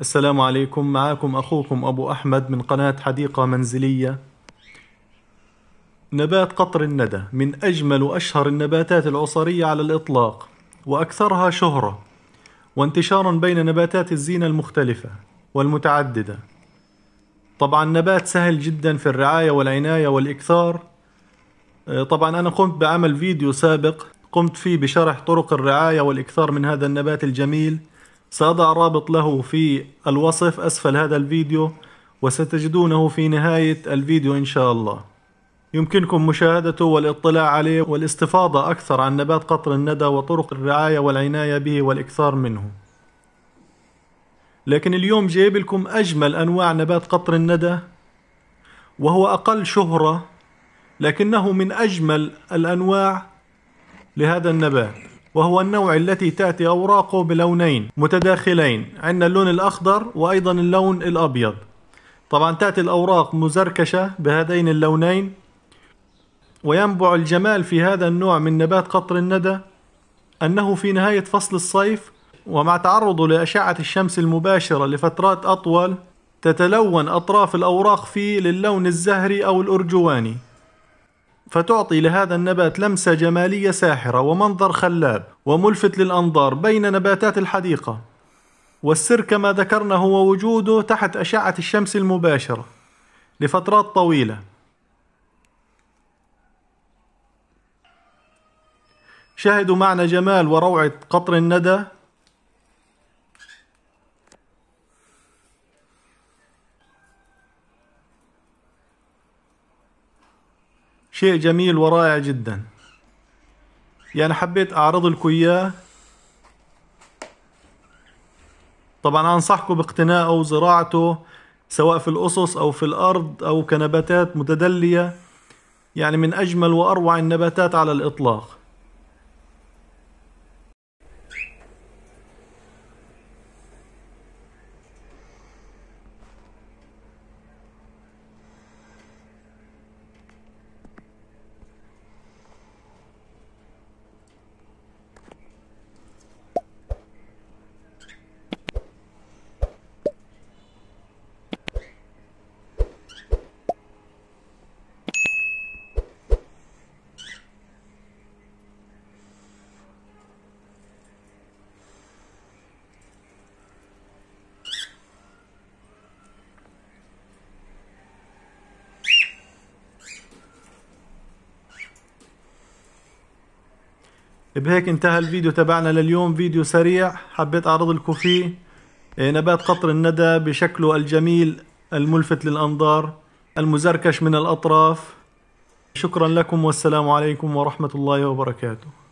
السلام عليكم معكم أخوكم أبو أحمد من قناة حديقة منزلية نبات قطر الندى من أجمل وأشهر النباتات العصرية على الإطلاق وأكثرها شهرة وانتشارا بين نباتات الزينة المختلفة والمتعددة طبعا نبات سهل جدا في الرعاية والعناية والإكثار آه، طبعا أنا قمت بعمل فيديو سابق قمت فيه بشرح طرق الرعاية والإكثار من هذا النبات الجميل سأضع رابط له في الوصف أسفل هذا الفيديو وستجدونه في نهاية الفيديو إن شاء الله يمكنكم مشاهدته والاطلاع عليه والاستفاضة أكثر عن نبات قطر الندى وطرق الرعاية والعناية به والإكثار منه لكن اليوم جايب لكم أجمل أنواع نبات قطر الندى وهو أقل شهرة لكنه من أجمل الأنواع لهذا النبات وهو النوع التي تأتي أوراقه بلونين متداخلين عندنا اللون الأخضر وأيضا اللون الأبيض طبعا تأتي الأوراق مزركشة بهذين اللونين وينبع الجمال في هذا النوع من نبات قطر الندى أنه في نهاية فصل الصيف ومع تعرضه لأشعة الشمس المباشرة لفترات أطول تتلون أطراف الأوراق فيه للون الزهري أو الأرجواني فتعطي لهذا النبات لمسة جمالية ساحرة ومنظر خلاب وملفت للأنظار بين نباتات الحديقة والسر كما ذكرنا هو وجوده تحت أشعة الشمس المباشرة لفترات طويلة شاهدوا معنا جمال وروعة قطر الندى شيء جميل ورائع جدا يعني حبيت اعرض لكم اياه طبعا انصحكم باقتنائه وزراعته سواء في الأسس أو في الأرض أو كنباتات متدلية يعني من أجمل وأروع النباتات على الإطلاق بهيك انتهى الفيديو تبعنا لليوم فيديو سريع حبيت اعرض لكم فيه إيه، نبات قطر الندى بشكله الجميل الملفت للانظار المزركش من الاطراف شكرا لكم والسلام عليكم ورحمه الله وبركاته